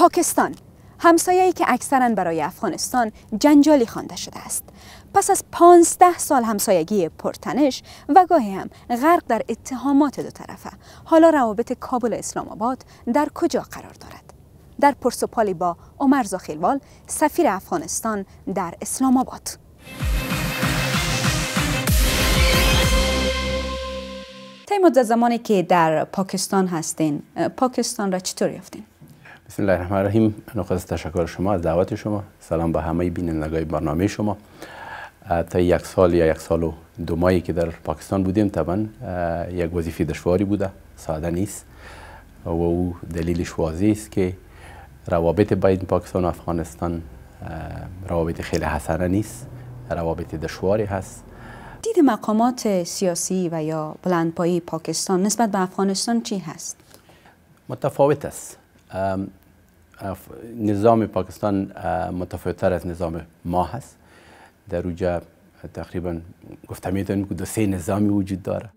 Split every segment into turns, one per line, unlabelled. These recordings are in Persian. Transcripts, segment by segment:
پاکستان همسایه‌ای که اکثرا برای افغانستان جنجالی خوانده شده است پس از 15 سال همسایگی پرتنش و گاهی هم غرق در اتهامات دو طرفه حالا روابط کابل و اسلام آباد در کجا قرار دارد در پرسپالی با عمر زاخیلوال سفیر افغانستان در اسلام آباد تیم مدت زمانی که در پاکستان هستین پاکستان را چطور یافتین
بسم الله الرحمن الرحیم نخست تشکر شما از دعوت شما سلام به همه بینندگان برنامه شما تا یک سال یا یک سال و دو ماهی که در پاکستان بودیم طبعا یک وظیفه دشواری بوده ساده نیست و او دلیلش واضح است که روابط بین پاکستان و افغانستان روابط خیلی حسنه نیست روابط دشواری هست
دید مقامات سیاسی و یا بلندپایی پاکستان نسبت به افغانستان چی هست؟
متفاوت است نظام پاکستان متفاوتتر از نظام ما هست در اوجه تقریبا گفته میتونیم که دو سه نظامی وجود داره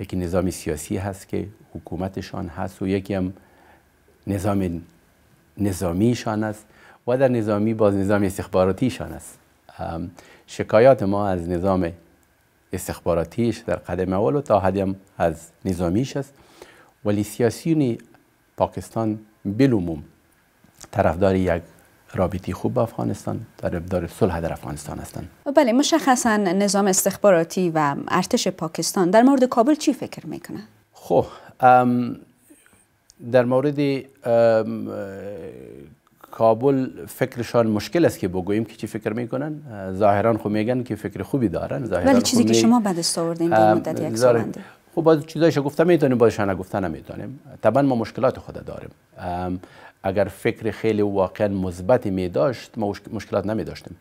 یکی نظام سیاسی هست که حکومتشان هست و یکی هم نظام نظامیشان است و در نظامی باز نظام استخباراتیشان است شکایات ما از نظام استخباراتیش در قدم اول و تا حدی هم از نظامیش است ولی سیاسیون پاکستان بالعموم طرفدار یک رابطی خوب با افغانستان طرفدار صلح در افغانستان هستند
بله مشخصا نظام استخباراتی و ارتش پاکستان در مورد کابل چی فکر میکنه
خب در مورد کابل فکرشان مشکل است که بگوییم که چی فکر میکنن ظاهرا خو خب میگن که فکر خوبی دارن ظاهرا ولی خب چیزی که شما بعد استوردین در مدت یک سالنده خب باز چیزایشو گفته میتونیم بازشان نگفته نمیتونیم طبعا ما مشکلات خود داریم اگر فکر خیلی واقعا مثبتی می داشت ما مشکلات نمی داشتیم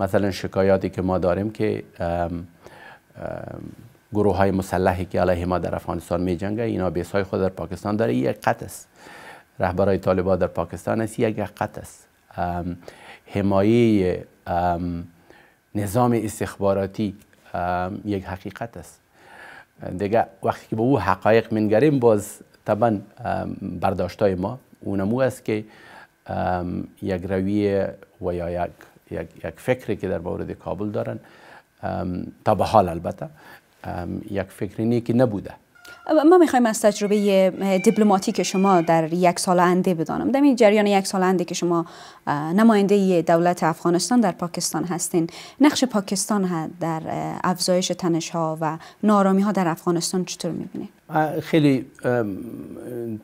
مثلا شکایاتی که ما داریم که گروه های مسلحی که علیه ما در افغانستان می جنگه اینا بیس های خود در پاکستان داره یک قط است رهبرای طالبان در پاکستان است یک قط است حمایه نظام استخباراتی یک حقیقت است دیگه وقتی که به او حقایق منگریم باز طبعا برداشتای ما اونمو است که یک رویه و یا یک, یک, فکری که در مورد کابل دارن تا به حال البته یک فکری که نبوده
ما میخوایم از تجربه دیپلماتیک شما در یک سال انده بدانم در این جریان یک سال انده که شما نماینده دولت افغانستان در پاکستان هستین نقش پاکستان در افزایش تنش ها و نارامی ها در افغانستان چطور میبینید
خیلی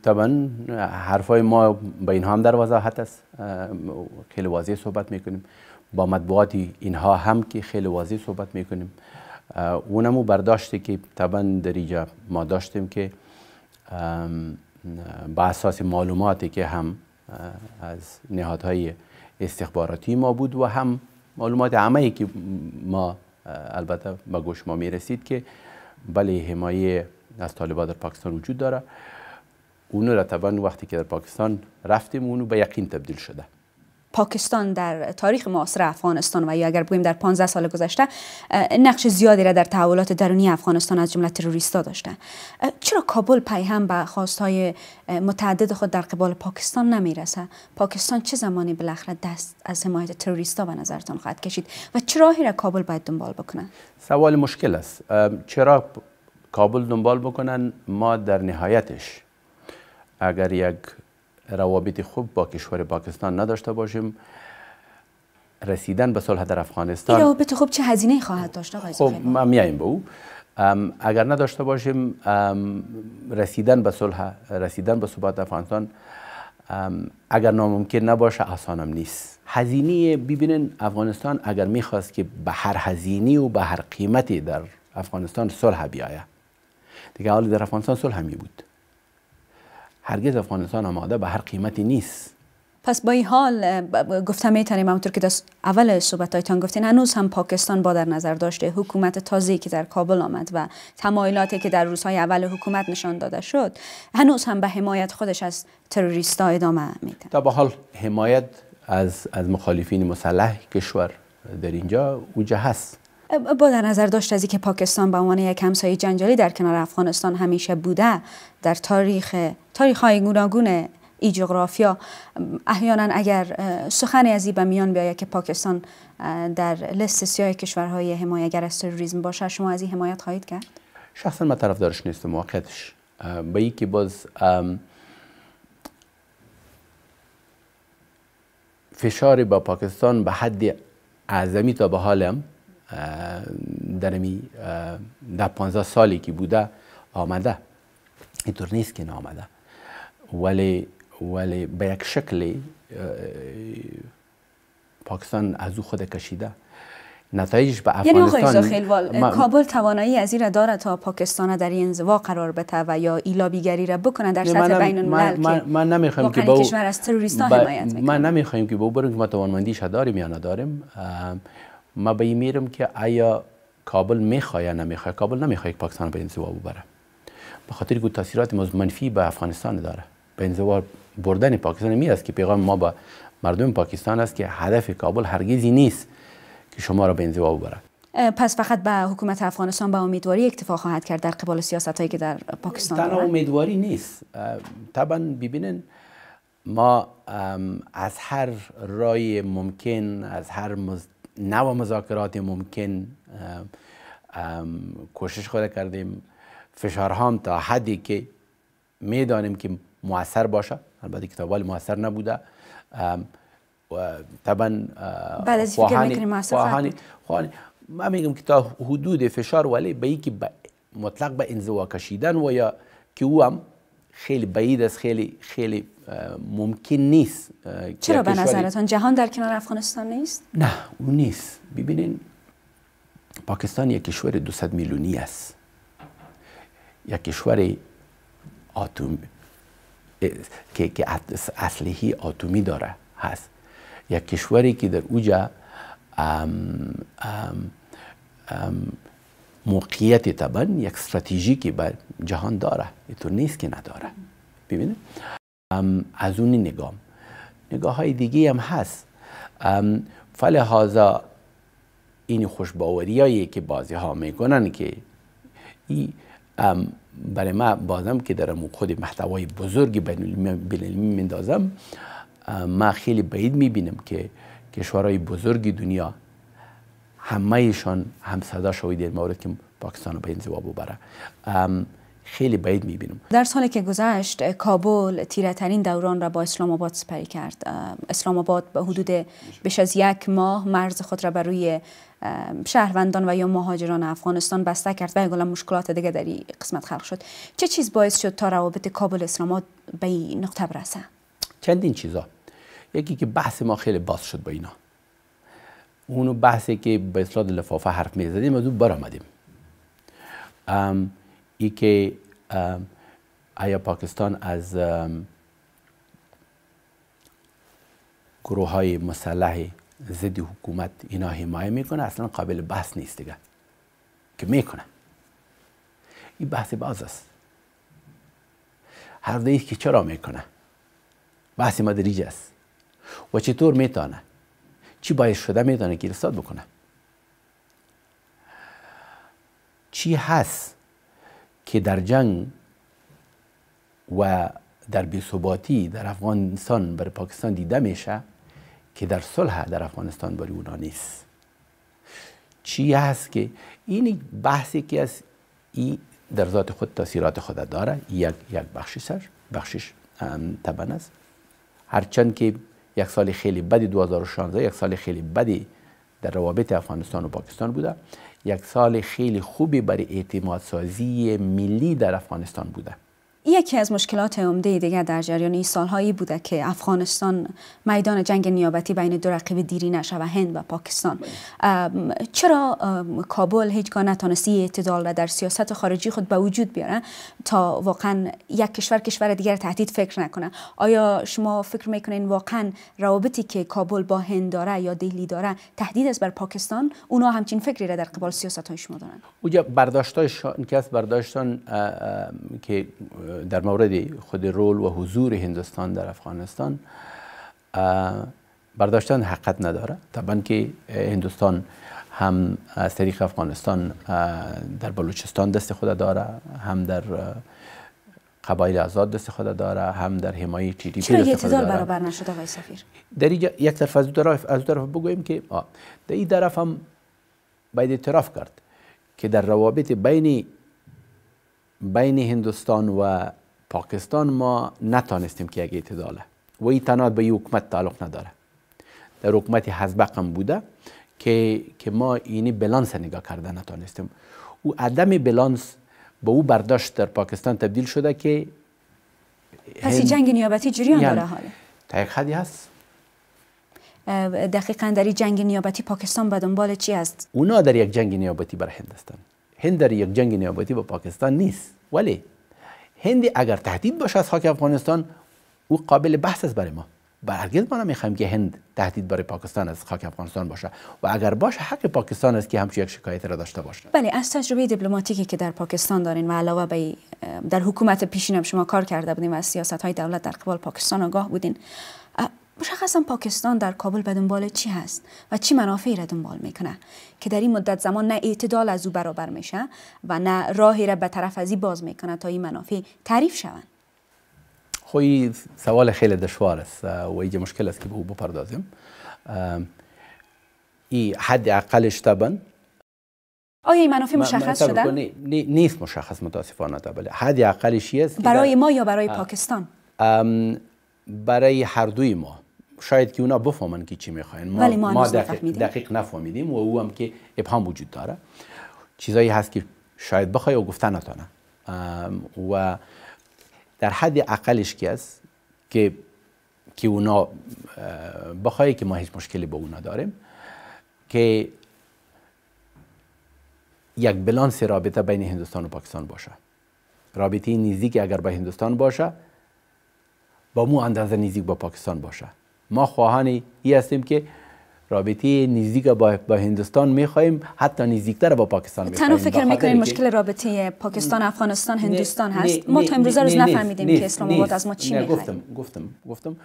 طبعا حرفای ما به اینها هم در وضاحت است خیلی واضح صحبت میکنیم با مطبوعات اینها هم که خیلی واضح صحبت میکنیم اونمو برداشتی که طبعا در اینجا ما داشتیم که به اساس معلوماتی که هم از نهادهای استخباراتی ما بود و هم معلومات عمه که ما البته به گوش ما رسید که بله حمایه از طالبان در پاکستان وجود داره اونو را طبعا وقتی که در پاکستان رفتیم اونو به یقین تبدیل شده
پاکستان در تاریخ معاصر افغانستان و یا اگر بگویم در 15 سال گذشته نقش زیادی را در تحولات درونی افغانستان از جمله تروریستا داشته چرا کابل هم به خواستهای متعدد خود در قبال پاکستان نمیرسه پاکستان چه زمانی بالاخره دست از حمایت تروریستا به نظرتان خواهد کشید و چرا راهی را کابل باید دنبال بکنه
سوال مشکل است چرا کابل دنبال بکنن ما در نهایتش اگر یک روابط خوب با کشور پاکستان نداشته باشیم رسیدن به صلح در افغانستان این
خوب چه هزینه خواهد داشت آقای خب
ما میایم به او اگر نداشته باشیم رسیدن به صلح رسیدن به ثبات افغانستان اگر ناممکن نباشه آسانم نیست هزینه ببینین افغانستان اگر میخواست که به هر هزینه و به هر قیمتی در افغانستان صلح بیایه دیگه حال در افغانستان صلح می بود هرگز افغانستان آماده به هر قیمتی نیست
پس با این حال گفته میتونیم همونطور که در اول هایتان گفتین هنوز هم پاکستان با در نظر داشته حکومت تازه که در کابل آمد و تمایلاتی که در روزهای اول حکومت نشان داده شد هنوز هم به حمایت خودش از ها ادامه
میده تا به حال حمایت از از مخالفین مسلح کشور در اینجا اوجه هست
با در نظر داشت از که پاکستان به عنوان یک همسایه جنجالی در کنار افغانستان همیشه بوده در تاریخ تاریخ های گوناگون ای جغرافیا احیانا اگر سخنی از به میان بیاید که پاکستان در لیست سیاه کشورهای حمایتگر از تروریسم باشه شما از این حمایت خواهید کرد
شخصا من طرفدارش نیستم واقعیتش به اینکه باز فشاری با پاکستان به حد اعظمی تا به حالم در می در پانزده سالی که بوده آمده اینطور نیست که نامده ولی ولی به یک شکلی پاکستان از او خود کشیده نتایج به افغانستان یعنی آقای ما... کابل
توانایی از این را داره تا پاکستان در این انزوا قرار بده و یا ایلابیگری را بکنه در سطح بین الملل من,
من نمیخوایم که با کشور
از تروریست ها حمایت میکنه
من نمیخوایم که با برون که ما توانمندیش داریم یا نداریم ما به میرم که آیا کابل میخوای یا نمیخوای کابل نمیخوای که پاکستان به انزوا ببره به خاطر که تاثیرات منفی به افغانستان داره به بردن پاکستان می است که پیغام ما به مردم پاکستان است که هدف کابل هرگزی نیست که شما را به انزوا ببره
پس فقط به حکومت افغانستان به امیدواری اکتفا خواهد کرد در قبال سیاست هایی که در پاکستان تنها امیدواری
نیست طبعا ببینن ما از هر رای ممکن از هر نو مذاکرات ممکن کوشش خود کردیم فشار هم تا حدی که میدانیم که موثر باشه البته کتابال موثر نبوده و طبعا بعد از من میگم که تا حدود فشار ولی به که مطلق به انزوا کشیدن و یا که او خیلی بعید است خیلی خیلی ممکن نیست چرا به نظرتان
جهان در کنار افغانستان نیست؟
نه اون نیست ببینین پاکستان یک کشور 200 میلیونی است یک کشور آتوم که که اصلیهی اتمی داره هست یک کشوری که در اوجا ام ام ام موقعیت طبعا یک استراتژی که بر جهان داره اینطور نیست که نداره ببینه. از اون نگاه نگاه های دیگه هم هست فلحاظا این هایی که بازی ها میکنن که ای برای ما بازم که در خود محتوای بزرگ بین المی مندازم ما خیلی بعید میبینم که کشورهای بزرگ دنیا ایشان هم صدا شوید در مورد که پاکستان به به جواب بره خیلی باید میبینم
در سالی که گذشت کابل تیره دوران را با اسلام آباد سپری کرد اسلام آباد به حدود بیش از یک ماه مرز خود را بر روی شهروندان و یا مهاجران افغانستان بسته کرد و گلم مشکلات دیگه در این قسمت خلق شد چه چیز باعث شد تا روابط کابل اسلام آباد به این نقطه برسه
چندین چیزا یکی که بحث ما خیلی باز شد با اینا اونو بحثی که به اصلاح لفافه حرف می زدیم از او ام ای که آیا پاکستان از گروه های مسلح ضد حکومت اینا حمایه میکنه اصلا قابل بحث نیست دیگه که میکنه این بحث باز است هر که چرا میکنه بحث ما است و چطور میتانه چی باعث شده میدانه که بکنه چی هست که در جنگ و در بیثباتی در افغانستان بر پاکستان دیده میشه که در صلح در افغانستان برای اونا نیست چی هست که این بحثی که از ای در ذات خود تاثیرات خود داره یک یک سر بخشش طبعا است هرچند که یک سال خیلی بدی 2016 یک سال خیلی بدی در روابط افغانستان و پاکستان بوده یک سال خیلی خوبی برای سازی ملی در افغانستان بوده
یکی از مشکلات عمده دیگر در جریان این سالهایی بوده که افغانستان میدان جنگ نیابتی بین دو رقیب دیری و هند و پاکستان چرا کابل هیچگاه نتانستی اعتدال را در سیاست خارجی خود به وجود بیاره تا واقعا یک کشور کشور دیگر تهدید فکر نکنه آیا شما فکر میکنین واقعا روابطی که کابل با هند داره یا دهلی داره تهدید است بر پاکستان اونا همچین فکری را در قبال سیاست های شما دارن
اوجا برداشت های که در مورد خود رول و حضور هندوستان در افغانستان برداشتن حقت نداره طبعا که هندوستان هم از طریق افغانستان در بلوچستان دست خود داره هم در قبایل آزاد دست خود داره هم در حمایه تی دی پی دست خود داره برابر سفیر در اینجا یک طرف از طرف از طرف بگوییم که در این طرف هم باید اعتراف کرد که در روابط بین بین هندوستان و پاکستان ما نتانستیم که یک اعتداله و این تنها به این حکومت تعلق نداره در حکومت حزبق بوده که, که ما اینی بلانس نگاه کرده نتانستیم او عدم بلانس به او برداشت در پاکستان تبدیل شده که پس جنگ
نیابتی جریان یعنی داره حالا
تا یک حدی هست
دقیقا در جنگ نیابتی پاکستان به دنبال چی است؟
اونا در یک جنگ نیابتی بر هندستان هستند هند در یک جنگ نیابتی با پاکستان نیست ولی هندی اگر تهدید باشه از خاک افغانستان او قابل بحث است برای ما و هرگز ما نمیخوایم که هند تهدید برای پاکستان از خاک افغانستان باشه و اگر باشه حق پاکستان است که همچین یک شکایت را داشته باشه
بله از تجربه دیپلماتیکی که در پاکستان دارین و علاوه به در حکومت پیشین هم شما کار کرده بودین و سیاست های دولت در قبال پاکستان آگاه بودین مشخصا پاکستان در کابل به دنبال چی هست و چی منافعی را دنبال میکنه که در این مدت زمان نه اعتدال از او برابر میشه و نه راهی را به طرف ازی باز میکنه تا این منافع تعریف شوند
خوی خب، سوال خیلی دشوار است و یه مشکل است که به او بپردازیم ای حد اقلش تبن
آیا این منافع مشخص شده؟
نیست مشخص متاسفانه بله حد اقلش است برای ما یا برای پاکستان؟ برای هر دوی ما شاید که اونا بفهمن که چی میخواین ما, ما, دقیق, نفهمیدیم و او هم که ابهام وجود داره چیزایی هست که شاید بخوای و گفتن نتانه و در حد اقلش که است که که اونا بخوای که ما هیچ مشکلی با اونا داریم که یک بلانس رابطه بین هندوستان و پاکستان باشه رابطه نزدیک اگر با هندوستان باشه با مو اندازه نزدیک با پاکستان باشه ما خواهان ای هستیم که رابطه نزدیک با, با هندوستان خواهیم حتی نزدیکتر با پاکستان می تنها فکر که مشکل
رابطه پاکستان افغانستان هندوستان هست ما تا امروز روز نفهمیدیم که اسلام آباد از ما چی می گفتم
گفتم گفتم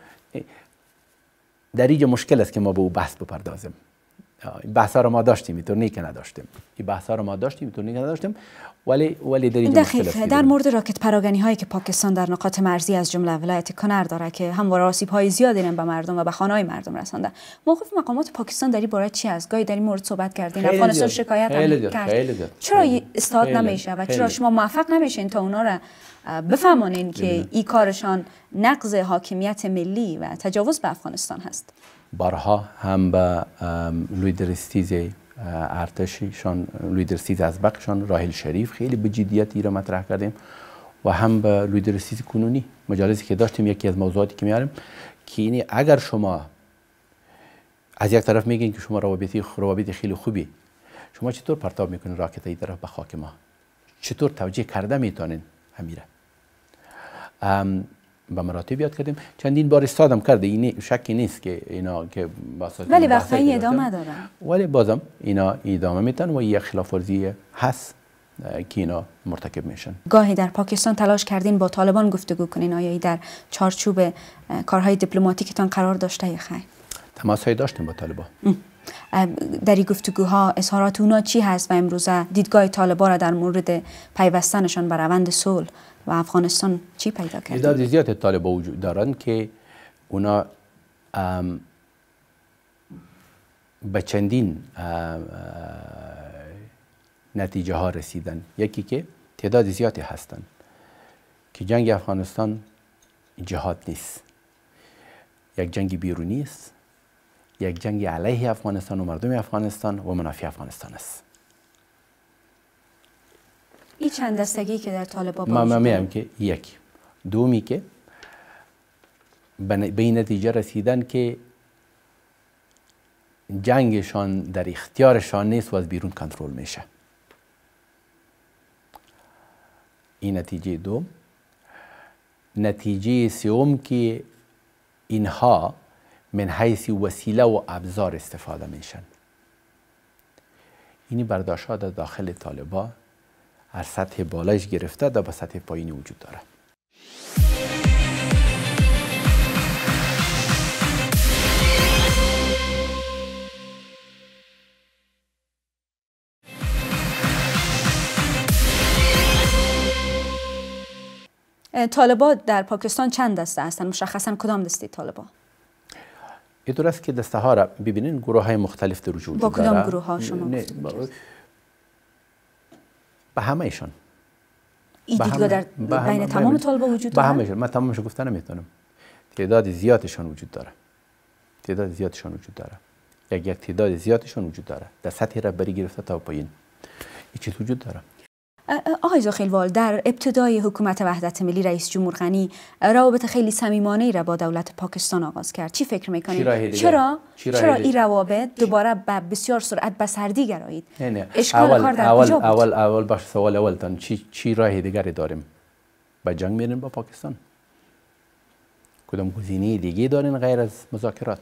در اینجا مشکل است که ما به او بحث بپردازیم این بحثا رو ما داشتیم اینطور نیک نداشتیم این بحثا رو ما داشتیم اینطور نیک نداشتیم ولی ولی در دقیق در
مورد راکت پراگنی هایی که پاکستان در نقاط مرزی از جمله ولایت کنر داره که هم آسیب های زیادی به مردم و به خانه مردم رسانده موقف مقامات پاکستان داری برای چی از گاهی در این مورد صحبت کردین افغانستان شکایت هم کرد چرا استاد نمیشه و چرا شما موفق نمیشین تا اونا را بفهمانین که ای کارشان نقض حاکمیت ملی و تجاوز به افغانستان هست
بارها هم به لویدرستیز ارتششان لیدرستیز از بقشان راهل شریف خیلی به جدیت را مطرح کردیم و هم به لیدرستیز کنونی مجالسی که داشتیم یکی از موضوعاتی که میاریم که اینی اگر شما از یک طرف میگین که شما روابطی روابط خیلی خوبی شما چطور پرتاب میکنین راکت این طرف به خاک ما چطور توجیه کرده میتونین همیره به مراتب یاد کردیم چندین بار استادم کرده این شکی نیست که اینا که ولی وقتی ادامه دارن ولی بازم اینا ادامه میتن و یک خلاف ورزی هست که اینا مرتکب میشن
گاهی در پاکستان تلاش کردین با طالبان گفتگو کنین آیا در چارچوب کارهای دیپلماتیکتان قرار داشته یا خیر
تماس های داشتیم با طالبان
در این گفتگوها اظهارات اونا چی هست و امروزه دیدگاه طالبان را در مورد پیوستنشان به روند صلح و افغانستان چی پیدا کرد؟ تعداد
زیاد طالبا وجود دارن که اونا به چندین نتیجه ها رسیدن یکی که تعداد زیادی هستن که جنگ افغانستان جهاد نیست یک جنگ بیرونی است یک جنگ علیه افغانستان و مردم افغانستان و منافع افغانستان است
این چند دستگی که در طالبان ما میگم
که یک دومی که به این نتیجه رسیدن که جنگشان در اختیارشان نیست و از بیرون کنترل میشه این نتیجه دوم نتیجه سوم که اینها من حیث وسیله و ابزار استفاده میشن اینی برداشت داخل طالبا از سطح بالایش گرفته تا به سطح پایین وجود داره
طالبا در پاکستان چند دسته هستند مشخصا کدام دسته طالبا
این است که دسته ها را ببینین گروه های مختلف در وجود با کدام گروه ها شما به همه ایشان
این در بین تمام طالب وجود داره؟ به همه
من تمامش گفته نمیتونم تعداد زیادشان وجود داره تعداد زیادشان وجود داره یک یک تعداد زیادشان وجود داره در سطح رهبری گرفته تا پایین این چیز وجود داره
آقای زاخیلوال در ابتدای حکومت وحدت ملی رئیس جمهور غنی روابط خیلی صمیمانه ای را با دولت پاکستان آغاز کرد چی فکر میکنید چرا چرا این روابط دوباره به بسیار سرعت به سردی گرایید
اول اول اول اول سوال اول چی چی راه دیگری داریم با جنگ میرین با پاکستان کدام گزینه دیگه دارین غیر از مذاکرات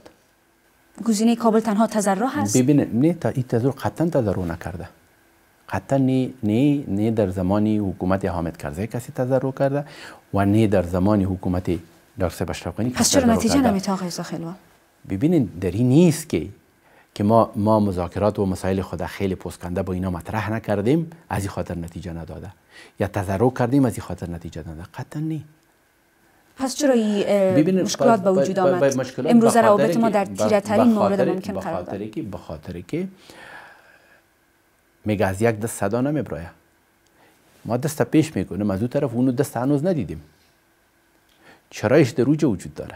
گزینه کابل تنها تضرع هست
ببینید نه تا این قطعا تضرع نکرده حتی نی نی در زمان حکومت حامد کرزی کسی تزرر کرده و نه در زمان حکومت دکتر اشرف غنی پس چرا نتیجه نمیت آقای ببینید در این نیست که که ما ما مذاکرات و مسائل خود خیلی پسکنده با اینا مطرح نکردیم از این خاطر نتیجه نداده یا تضرر کردیم از این خاطر نتیجه نداده قطعا نی.
پس چرا این مشکلات به وجود آمد امروز روابط ما در تیره ترین مورد ممکن قرار داد
به خاطر که میگه از یک دست صدا نمیبرایه ما دست پیش میکنیم از اون طرف اونو دست هنوز ندیدیم چرایش در روجه وجود داره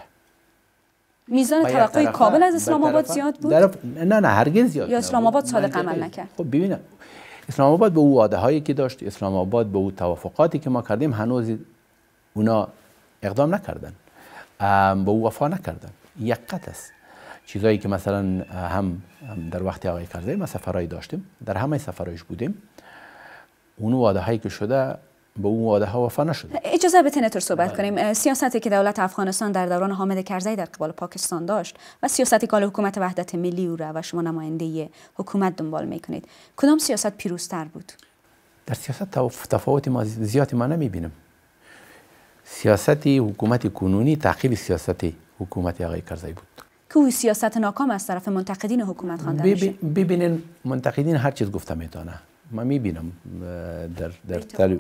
میزان توقع کابل از اسلام آباد زیاد بود؟
نه نه هرگز زیاد یا اسلام
آباد صادق عمل نکرد
خب ببینم اسلام آباد به او عاده هایی که داشت اسلام آباد به او توافقاتی که ما کردیم هنوز اونا اقدام نکردن به او وفا نکردن یک است چیزایی که مثلا هم در وقت آقای کرزی ما سفرهایی داشتیم در همه سفرهایش بودیم اون وعده هایی که شده به اون وعده ها وفا نشد
اجازه بدین تر صحبت بله. کنیم سیاستی که دولت افغانستان در دوران حامد کرزی در قبال پاکستان داشت و سیاستی که حکومت وحدت ملی او را و شما نماینده حکومت دنبال میکنید کدام سیاست پیروزتر بود
در سیاست تفاوت ما زیادی ما سیاستی حکومت کنونی تعقیب سیاستی حکومت آقای کرزی بود
او سیاست ناکام از طرف منتقدین حکومت خوانده میشه
ببینین منتقدین هر چیز گفته میتونه من میبینم در در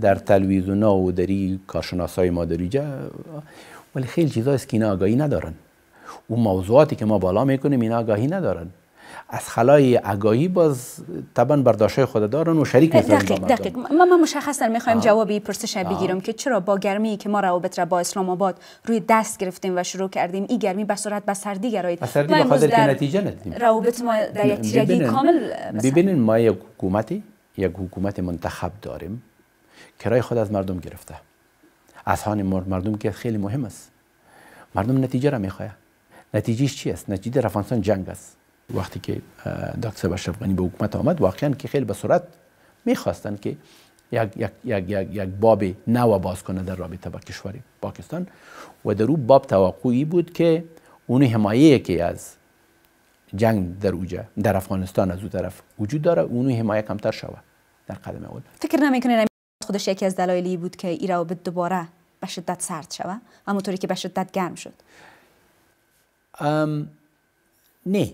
در تلویزیون ها و در کارشناس های ما در ولی خیلی چیزا که اینا آگاهی ندارن اون موضوعاتی که ما بالا میکنیم اینا آگاهی ندارن از خلای آگاهی باز طبعا برداشت خود دارن و شریک میسازن دقیق دقیق
ما ما مشخصا میخوایم جواب این پرسش بگیرم که چرا با گرمی که ما روابط را با اسلام آباد روی دست گرفتیم و شروع کردیم این گرمی به صورت به سردی گرایید به سردی که نتیجه
ندیم روابط
ما در یک تیرگی کامل ببینین
ما یک حکومتی یک حکومت منتخب داریم کرای خود از مردم گرفته از هان مردم که خیلی مهم است مردم نتیجه را میخواد نتیجه چی است نتیجه رفانسان جنگ است وقتی که دکتر اشرف غنی به حکومت آمد واقعا که خیلی به سرعت میخواستن که یک, یک, یک, یک, یک باب نو باز کنه در رابطه با کشور پاکستان و در او باب توقعی بود که اون حمایه که از جنگ در اوجا در افغانستان از اون طرف وجود داره اونو حمایه کمتر شود در قدم اول
فکر نمیکنه خودش یکی از دلایلی بود که این به دوباره به شدت سرد شود همونطوری که به شدت گرم شد
ام نه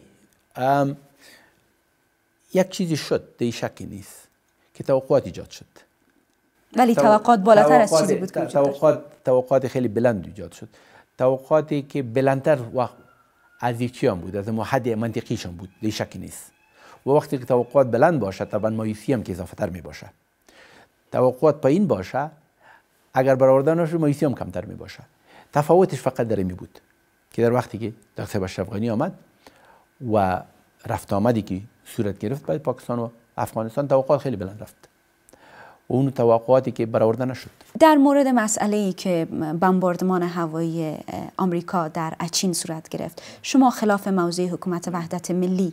یک چیزی شد دی شکی نیست که توقعات ایجاد شد ولی توقعات بالاتر از چیزی بود که توقعات توقعات خیلی بلند ایجاد شد توقعاتی که بلندتر وقت از یکی بود از حد منطقیش هم بود دی شکی نیست و وقتی که توقعات بلند باشد طبعا مایوسی هم که اضافه تر می باشه توقعات پایین باشه اگر برآوردنش مایوسی هم کمتر می باشه تفاوتش فقط در می بود که در وقتی که دکتر بشرف آمد و رفت آمدی که صورت گرفت برای پاکستان و افغانستان توقعات خیلی بلند رفت و اون توقعاتی که برآورده نشد
در مورد مسئله ای که بمباردمان هوایی آمریکا در اچین صورت گرفت شما خلاف موضع حکومت وحدت ملی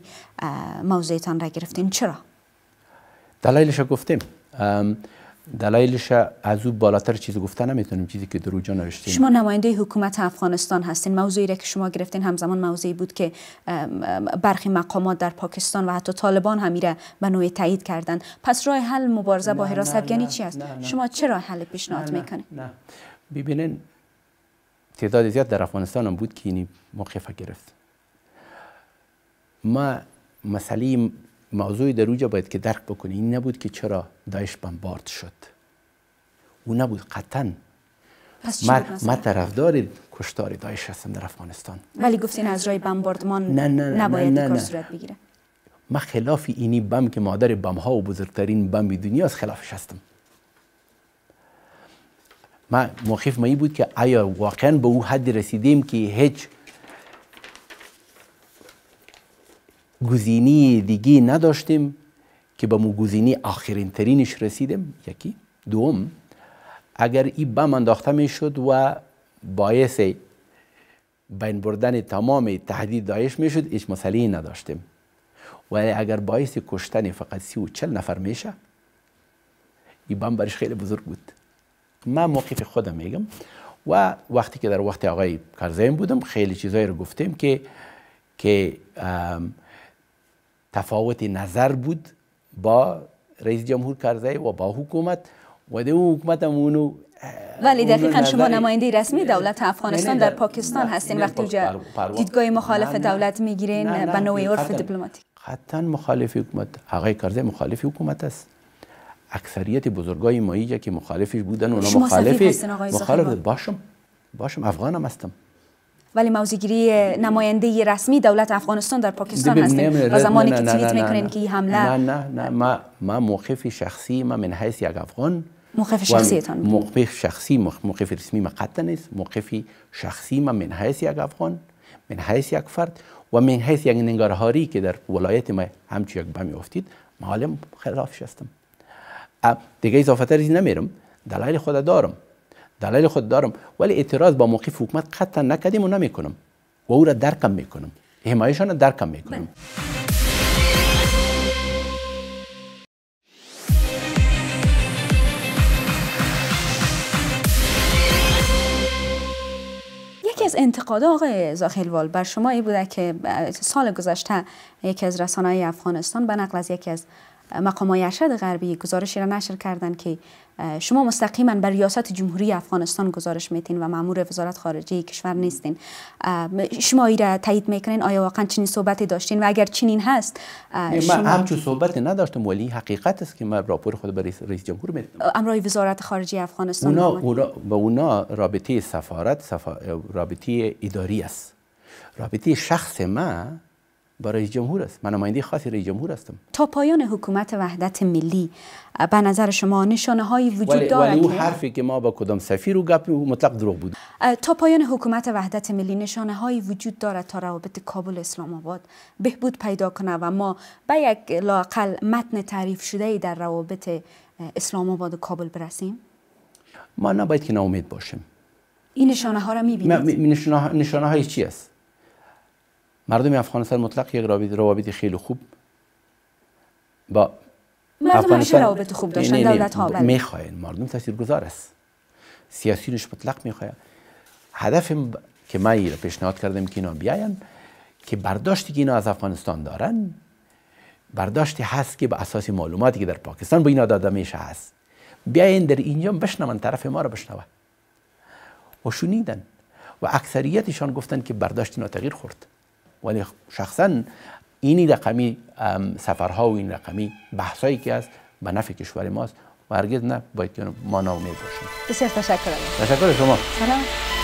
موضعتان را گرفتین چرا
دلایلش گفتیم دلایلش از او بالاتر چیز گفته نمیتونیم چیزی که در اونجا نوشتیم شما
نماینده حکومت افغانستان هستین موضوعی را که شما گرفتین همزمان موضوعی بود که برخی مقامات در پاکستان و حتی طالبان هم میره به نوعی تایید کردند. پس راه حل مبارزه با حراس افغانی چی است شما چرا حل پیشنهاد میکنید
نه ببینین تعداد زیاد در افغانستان هم بود که این موقفه گرفت ما مسئله موضوعی در اوجا باید که درک بکنه این نبود که چرا داعش بمبارد شد او نبود قطعا من, من طرفدار کشتار دایش هستم در افغانستان
ولی گفتین از جای بمباردمان نه نباید نه صورت بگیره
من خلاف اینی بم که مادر بم ها و بزرگترین بم دنیا از خلافش هستم ما موقف ما بود که آیا واقعا به او حد رسیدیم که هیچ گزینی دیگی نداشتیم که به مو گزینی آخرین ترینش رسیدیم یکی دوم اگر ای بم انداخته می شد و باعث بین بردن تمام تهدید داعش می شد هیچ مسئله نداشتیم ولی اگر باعث کشتن فقط سی و چل نفر میشه این بم برش خیلی بزرگ بود من موقف خودم میگم و وقتی که در وقت آقای کارزین بودم خیلی چیزایی رو گفتیم که که تفاوت نظر بود با رئیس جمهور کرزی و با حکومت و ده اون حکومت هم اونو ولی دقیقا شما نماینده
رسمی دولت افغانستان در پاکستان هستین وقتی جا دیدگاه مخالف دولت میگیرین به نوع عرف دیپلماتیک
قطعا مخالف حکومت آقای کرزی مخالف حکومت است اکثریت بزرگای ما که مخالفش بودن اونا مخالف مخالف باشم باشم افغانم هستم
ولی موزیگیری نماینده رسمی دولت افغانستان در پاکستان هستیم و زمانی که تیویت میکنین که این حمله نه
نه نه ما, ما موقف شخصی ما من حیث یک افغان
موقف شخصیتان
موقف شخصی موقف رسمی ما قطع نیست موقف شخصی ما من حیث یک افغان من حیث یک فرد و من حیث یک نگارهاری که در ولایت ما همچی یک بمی افتید معالم خلافش هستم دیگه اضافه تر نمیرم دلایل خود دارم دلایل خود دارم ولی اعتراض با موقف حکومت قطعا نکردیم و نمیکنم و او را درکم میکنم حمایشان را درکم میکنم بله.
از انتقاد آقای وال بر شما ای بوده که سال گذشته یکی از رسانه افغانستان به نقل از یکی از مقام ارشد غربی گزارشی را نشر کردند که شما مستقیما بر ریاست جمهوری افغانستان گزارش میتین و مامور وزارت خارجه کشور نیستین شما این تایید میکنین آیا واقعا چنین صحبتی داشتین و اگر چنین هست شما من همچون
صحبتی نداشتم ولی حقیقت است که من راپور خود به رئیس, جمهور میدم
امرای وزارت خارجه افغانستان اونا,
اونا با اونا رابطه سفارت رابطه اداری است رابطه شخص ما. برای جمهور است من نماینده خاص رئیس جمهور هستم
تا پایان حکومت وحدت ملی به نظر شما نشانه های وجود دارد ولی او حرفی
که ما با کدام سفیر و گپ مطلق دروغ بود
تا پایان حکومت وحدت ملی نشانه های وجود دارد تا روابط کابل اسلام آباد بهبود پیدا کنه و ما به یک لاقل متن تعریف شده ای در روابط اسلام آباد و کابل برسیم
ما نباید که ناامید باشیم
این نشانه ها را می
نشانه, نشانه های چی است مردم افغانستان مطلق یک روابط خیلی خوب با مردم همیشه روابط خوب داشتن دولت ها بله. میخواین مردم تاثیر گذار است مطلق میخواین هدف که ما را پیشنهاد کردیم که اینا بیاین که برداشتی که اینا از افغانستان دارن برداشتی هست که به اساس معلوماتی که در پاکستان به اینا داده میشه هست بیاین در اینجا بشنون طرف ما رو بشنوه و شنیدن و اکثریتشان گفتن که برداشت اینا تغییر خورد ولی شخصا اینی رقمی سفرها و این رقمی بحثایی که است به نفع کشور ماست و هرگز نه باید که ما ناامید باشیم
بسیار تشکر تشکر شما
سلام